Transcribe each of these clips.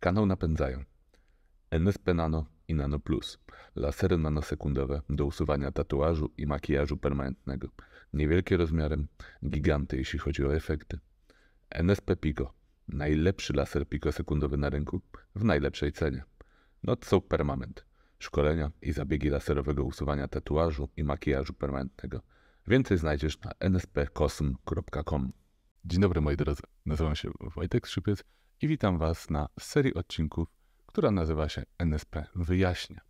Kanał napędzają NSP Nano i Nano Plus, lasery nanosekundowe do usuwania tatuażu i makijażu permanentnego, niewielkie rozmiarem, giganty jeśli chodzi o efekty. NSP Pico, najlepszy laser pikosekundowy na rynku w najlepszej cenie. Notso Permanent, szkolenia i zabiegi laserowego usuwania tatuażu i makijażu permanentnego. Więcej znajdziesz na NSPcosm.com. Dzień dobry moi drodzy, nazywam się Wojtek Szypiec, i witam Was na serii odcinków, która nazywa się NSP Wyjaśnia.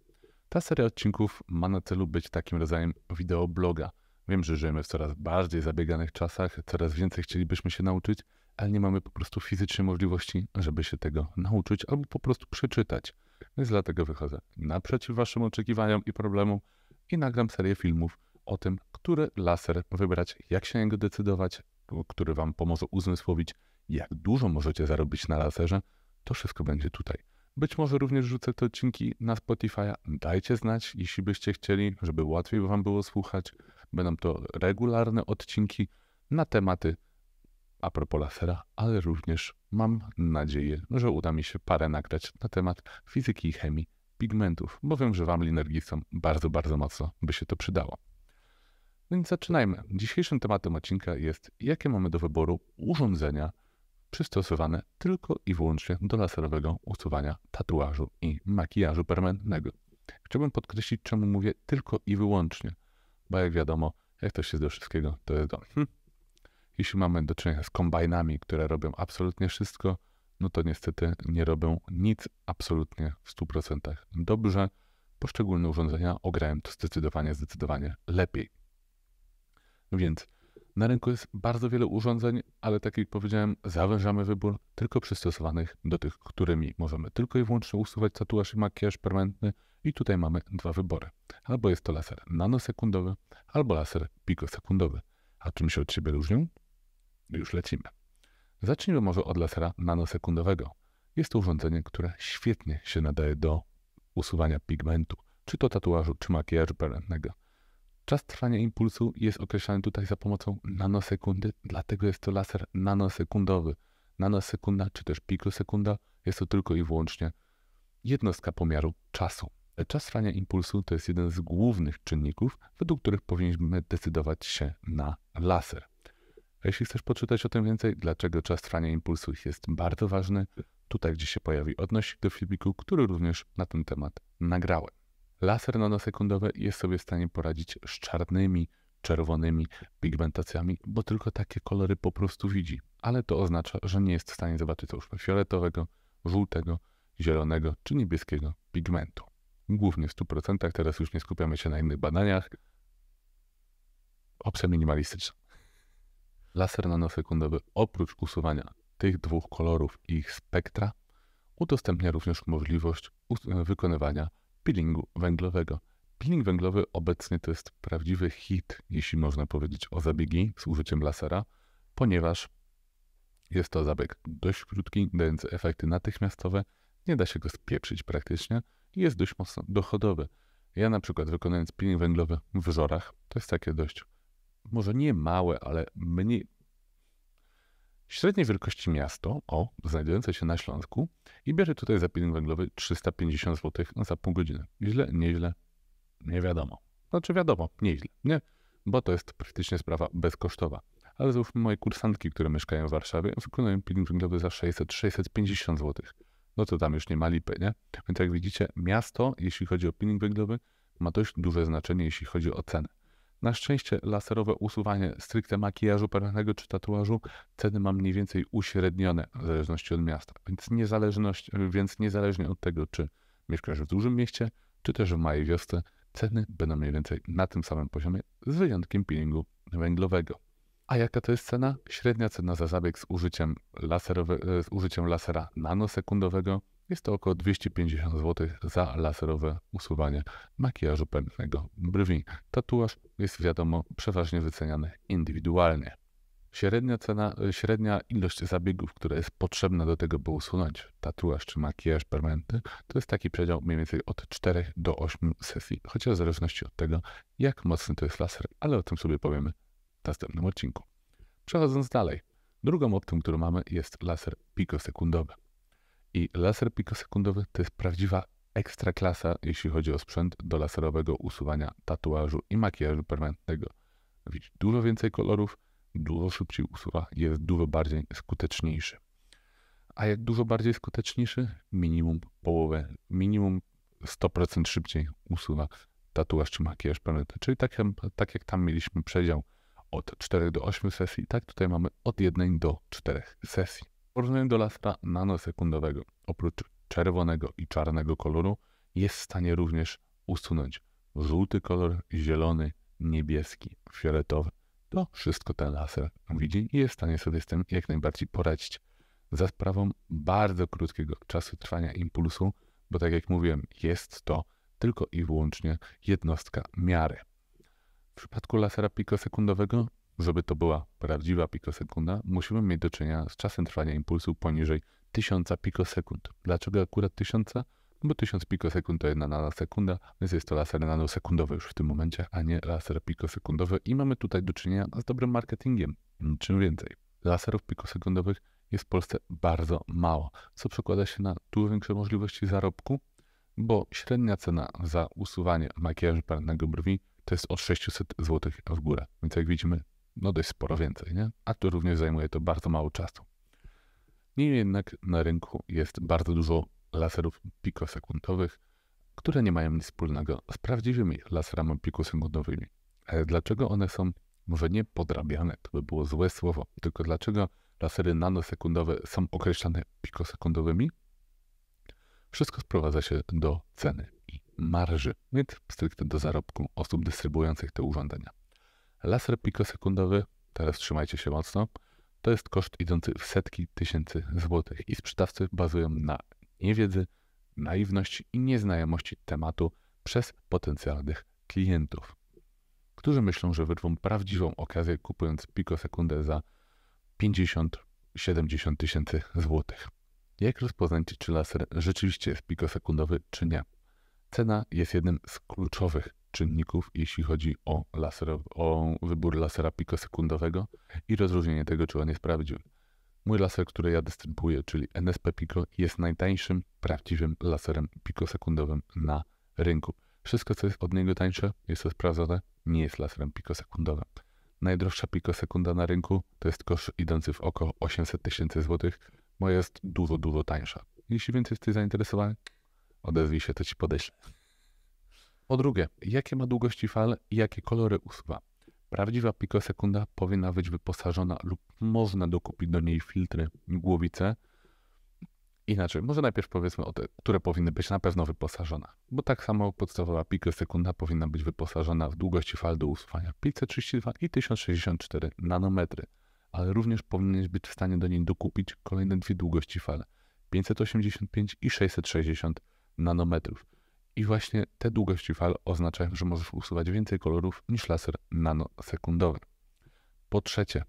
Ta seria odcinków ma na celu być takim rodzajem wideobloga. Wiem, że żyjemy w coraz bardziej zabieganych czasach, coraz więcej chcielibyśmy się nauczyć, ale nie mamy po prostu fizycznej możliwości, żeby się tego nauczyć albo po prostu przeczytać. Więc dlatego wychodzę naprzeciw Waszym oczekiwaniom i problemom i nagram serię filmów o tym, który laser wybrać, jak się na niego decydować, który Wam pomoże uzmysłowić, jak dużo możecie zarobić na laserze, to wszystko będzie tutaj. Być może również rzucę te odcinki na Spotify. Dajcie znać, jeśli byście chcieli, żeby łatwiej Wam było słuchać. Będą to regularne odcinki na tematy a propos lasera, ale również mam nadzieję, że uda mi się parę nagrać na temat fizyki i chemii pigmentów, bo wiem, że Wam linergistom bardzo, bardzo mocno by się to przydało. Więc zaczynajmy. Dzisiejszym tematem odcinka jest, jakie mamy do wyboru urządzenia, przystosowane tylko i wyłącznie do laserowego usuwania tatuażu i makijażu permanentnego. Chciałbym podkreślić, czemu mówię tylko i wyłącznie, bo jak wiadomo, jak to się do wszystkiego, to jest do. Hm. Jeśli mamy do czynienia z kombajnami, które robią absolutnie wszystko, no to niestety nie robią nic absolutnie w 100% dobrze. Poszczególne urządzenia ograją to zdecydowanie, zdecydowanie lepiej. Więc na rynku jest bardzo wiele urządzeń, ale tak jak powiedziałem, zawężamy wybór tylko przystosowanych do tych, którymi możemy tylko i wyłącznie usuwać tatuaż i makijaż permanentny. I tutaj mamy dwa wybory. Albo jest to laser nanosekundowy, albo laser pikosekundowy. A czym się od siebie różnią? Już lecimy. Zacznijmy może od lasera nanosekundowego. Jest to urządzenie, które świetnie się nadaje do usuwania pigmentu, czy to tatuażu, czy makijażu permanentnego. Czas trwania impulsu jest określany tutaj za pomocą nanosekundy, dlatego jest to laser nanosekundowy. Nanosekunda czy też pikosekunda jest to tylko i wyłącznie jednostka pomiaru czasu. Czas trwania impulsu to jest jeden z głównych czynników, według których powinniśmy decydować się na laser. A jeśli chcesz poczytać o tym więcej, dlaczego czas trwania impulsu jest bardzo ważny, tutaj gdzie się pojawi odnośnik do filmiku, który również na ten temat nagrałem. Laser nanosekundowy jest sobie w stanie poradzić z czarnymi, czerwonymi pigmentacjami, bo tylko takie kolory po prostu widzi. Ale to oznacza, że nie jest w stanie zobaczyć załóżmy fioletowego, żółtego, zielonego czy niebieskiego pigmentu. Głównie w 100%, teraz już nie skupiamy się na innych badaniach. Opcja minimalistyczna. Laser nanosekundowy oprócz usuwania tych dwóch kolorów i ich spektra udostępnia również możliwość wykonywania peelingu węglowego. Peeling węglowy obecnie to jest prawdziwy hit, jeśli można powiedzieć, o zabiegi z użyciem lasera, ponieważ jest to zabieg dość krótki, dający efekty natychmiastowe, nie da się go spieprzyć praktycznie i jest dość mocno dochodowy. Ja na przykład wykonując peeling węglowy w wzorach, to jest takie dość, może nie małe, ale mniej Średniej wielkości miasto, o, znajdujące się na Śląsku i bierze tutaj za peeling węglowy 350 zł za pół godziny. Źle, nieźle, nie wiadomo. Znaczy wiadomo, nieźle, nie? Bo to jest praktycznie sprawa bezkosztowa. Ale załóżmy moje kursantki, które mieszkają w Warszawie, wykonują peeling węglowy za 600-650 zł. No to tam już nie ma lipy, nie? Więc jak widzicie, miasto, jeśli chodzi o peeling węglowy, ma dość duże znaczenie, jeśli chodzi o cenę. Na szczęście laserowe usuwanie stricte makijażu permanentnego czy tatuażu ceny mam mniej więcej uśrednione w zależności od miasta. Więc, niezależność, więc niezależnie od tego, czy mieszkasz w dużym mieście, czy też w małej wiosce, ceny będą mniej więcej na tym samym poziomie, z wyjątkiem peelingu węglowego. A jaka to jest cena? Średnia cena za zabieg z użyciem, laserowy, z użyciem lasera nanosekundowego jest to około 250 zł za laserowe usuwanie makijażu pętnego brwi. Tatuaż jest wiadomo przeważnie wyceniany indywidualnie. Średnia, cena, średnia ilość zabiegów, która jest potrzebna do tego, by usunąć tatuaż czy makijaż permanentny, to jest taki przedział mniej więcej od 4 do 8 sesji, chociaż w zależności od tego, jak mocny to jest laser, ale o tym sobie powiemy w następnym odcinku. Przechodząc dalej, drugą opcją, którą mamy jest laser pikosekundowy. I laser pikosekundowy to jest prawdziwa ekstra klasa, jeśli chodzi o sprzęt do laserowego usuwania tatuażu i makijażu permanentnego. Widzi dużo więcej kolorów, dużo szybciej usuwa, jest dużo bardziej skuteczniejszy. A jak dużo bardziej skuteczniejszy? Minimum połowę, minimum 100% szybciej usuwa tatuaż czy makijaż permanentny. Czyli tak, tak jak tam mieliśmy przedział od 4 do 8 sesji, tak tutaj mamy od 1 do 4 sesji porównaniu do lastra nanosekundowego, oprócz czerwonego i czarnego koloru, jest w stanie również usunąć żółty kolor, zielony, niebieski, fioletowy. To wszystko ten laser widzi i jest w stanie sobie z tym jak najbardziej poradzić. Za sprawą bardzo krótkiego czasu trwania impulsu, bo tak jak mówiłem, jest to tylko i wyłącznie jednostka miary. W przypadku lasera pikosekundowego żeby to była prawdziwa pikosekunda, musimy mieć do czynienia z czasem trwania impulsu poniżej 1000 pikosekund. Dlaczego akurat 1000? No bo 1000 pikosekund to 1 nanosekunda, więc jest to laser nanosekundowy już w tym momencie, a nie laser pikosekundowy i mamy tutaj do czynienia z dobrym marketingiem, niczym więcej. Laserów pikosekundowych jest w Polsce bardzo mało, co przekłada się na tu większe możliwości zarobku, bo średnia cena za usuwanie makijażu palnego brwi to jest od 600 zł w górę. Więc jak widzimy, no dość sporo więcej, nie? A tu również zajmuje to bardzo mało czasu. Niemniej jednak na rynku jest bardzo dużo laserów pikosekundowych, które nie mają nic wspólnego z prawdziwymi laserami pikosekundowymi. Dlaczego one są może nie podrabiane, to by było złe słowo, tylko dlaczego lasery nanosekundowe są określane pikosekundowymi? Wszystko sprowadza się do ceny i marży, więc stricte do zarobku osób dystrybuujących te urządzenia. Laser pikosekundowy, teraz trzymajcie się mocno, to jest koszt idący w setki tysięcy złotych i sprzedawcy bazują na niewiedzy, naiwności i nieznajomości tematu przez potencjalnych klientów, którzy myślą, że wyrwą prawdziwą okazję kupując pikosekundę za 50-70 tysięcy złotych. Jak rozpoznać, czy laser rzeczywiście jest pikosekundowy, czy nie? Cena jest jednym z kluczowych czynników, jeśli chodzi o, laser, o wybór lasera pikosekundowego i rozróżnienie tego, czy on jest prawdziwy. Mój laser, który ja dystrybuję, czyli NSP Pico, jest najtańszym prawdziwym laserem pikosekundowym na rynku. Wszystko, co jest od niego tańsze, jest to sprawdzone, nie jest laserem pikosekundowym. Najdroższa pikosekunda na rynku to jest kosz idący w około 800 tysięcy złotych. Moja jest dużo, dużo tańsza. Jeśli więc jesteś zainteresowany, odezwij się, to ci podeślę. Po drugie, jakie ma długości fal i jakie kolory usuwa. Prawdziwa pikosekunda powinna być wyposażona lub można dokupić do niej filtry, głowice. Inaczej, może najpierw powiedzmy o te, które powinny być na pewno wyposażone, bo tak samo podstawowa pikosekunda powinna być wyposażona w długości fal do usuwania 532 i 1064 nanometry, ale również powinieneś być w stanie do niej dokupić kolejne dwie długości fal 585 i 660 nanometrów i właśnie te długości fal oznaczają, że możesz usuwać więcej kolorów niż laser nanosekundowy. Po trzecie,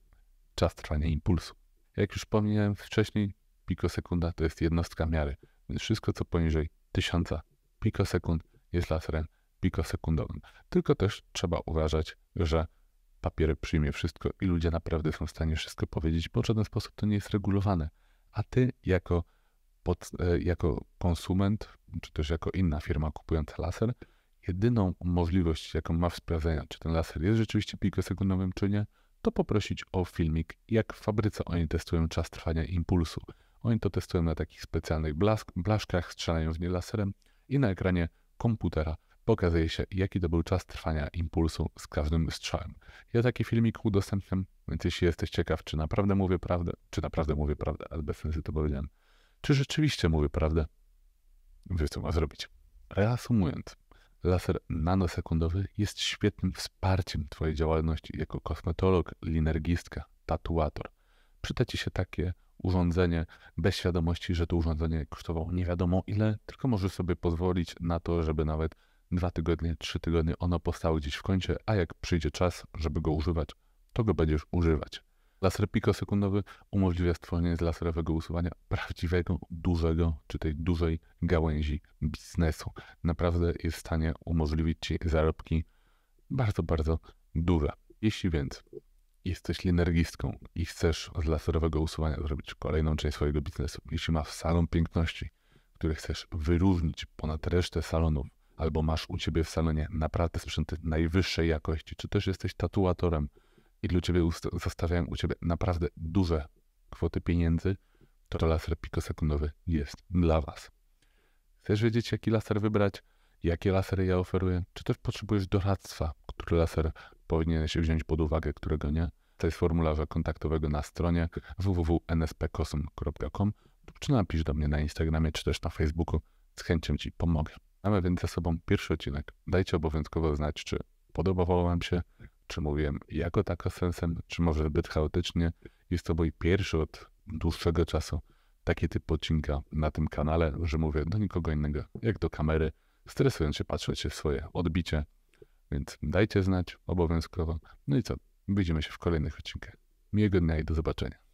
czas trwania impulsu. Jak już wspomniałem wcześniej, pikosekunda to jest jednostka miary, więc wszystko co poniżej 1000 pikosekund jest laserem pikosekundowym. Tylko też trzeba uważać, że papier przyjmie wszystko i ludzie naprawdę są w stanie wszystko powiedzieć, bo w żaden sposób to nie jest regulowane. A ty jako pod, e, jako konsument, czy też jako inna firma kupująca laser, jedyną możliwość, jaką ma sprawdzenia, czy ten laser jest rzeczywiście pikosekundowym, czy nie, to poprosić o filmik, jak w fabryce oni testują czas trwania impulsu. Oni to testują na takich specjalnych blask, blaszkach, strzelają w nie laserem i na ekranie komputera pokazuje się, jaki to był czas trwania impulsu z każdym strzałem. Ja taki filmik udostępniam, więc jeśli jesteś ciekaw, czy naprawdę mówię prawdę, czy naprawdę mówię prawdę, ale bez sensu to powiedziałem, czy rzeczywiście mówię prawdę? Wie, co ma zrobić. Reasumując, laser nanosekundowy jest świetnym wsparciem Twojej działalności jako kosmetolog, linergistka, tatuator. Przyda Ci się takie urządzenie bez świadomości, że to urządzenie kosztowało nie wiadomo ile, tylko możesz sobie pozwolić na to, żeby nawet dwa tygodnie, trzy tygodnie ono powstało gdzieś w kącie, a jak przyjdzie czas, żeby go używać, to go będziesz używać. Laser pikosekundowy umożliwia stworzenie z laserowego usuwania prawdziwego, dużego, czy tej dużej gałęzi biznesu. Naprawdę jest w stanie umożliwić Ci zarobki bardzo, bardzo duże. Jeśli więc jesteś linergistką i chcesz z laserowego usuwania zrobić kolejną część swojego biznesu, jeśli masz salon piękności, który chcesz wyróżnić ponad resztę salonów, albo masz u Ciebie w salonie naprawdę sprzęty najwyższej jakości, czy też jesteś tatuatorem, i dla ciebie zostawiają u ciebie naprawdę duże kwoty pieniędzy, to laser pikosekundowy jest dla was. Chcesz wiedzieć, jaki laser wybrać, jakie lasery ja oferuję, czy też potrzebujesz doradztwa, który laser powinien się wziąć pod uwagę, którego nie, to jest formularza kontaktowego na stronie www.nspkosum.com czy napisz do mnie na Instagramie, czy też na Facebooku, z chęcią Ci pomogę. Mamy więc za sobą pierwszy odcinek. Dajcie obowiązkowo znać, czy podobało Wam się, czy mówiłem jako tako sensem, czy może zbyt chaotycznie. Jest to mój pierwszy od dłuższego czasu taki typ odcinka na tym kanale, że mówię do nikogo innego, jak do kamery, stresując się, patrząc się w swoje odbicie. Więc dajcie znać obowiązkowo. No i co? Widzimy się w kolejnych odcinkach. Miłego dnia i do zobaczenia.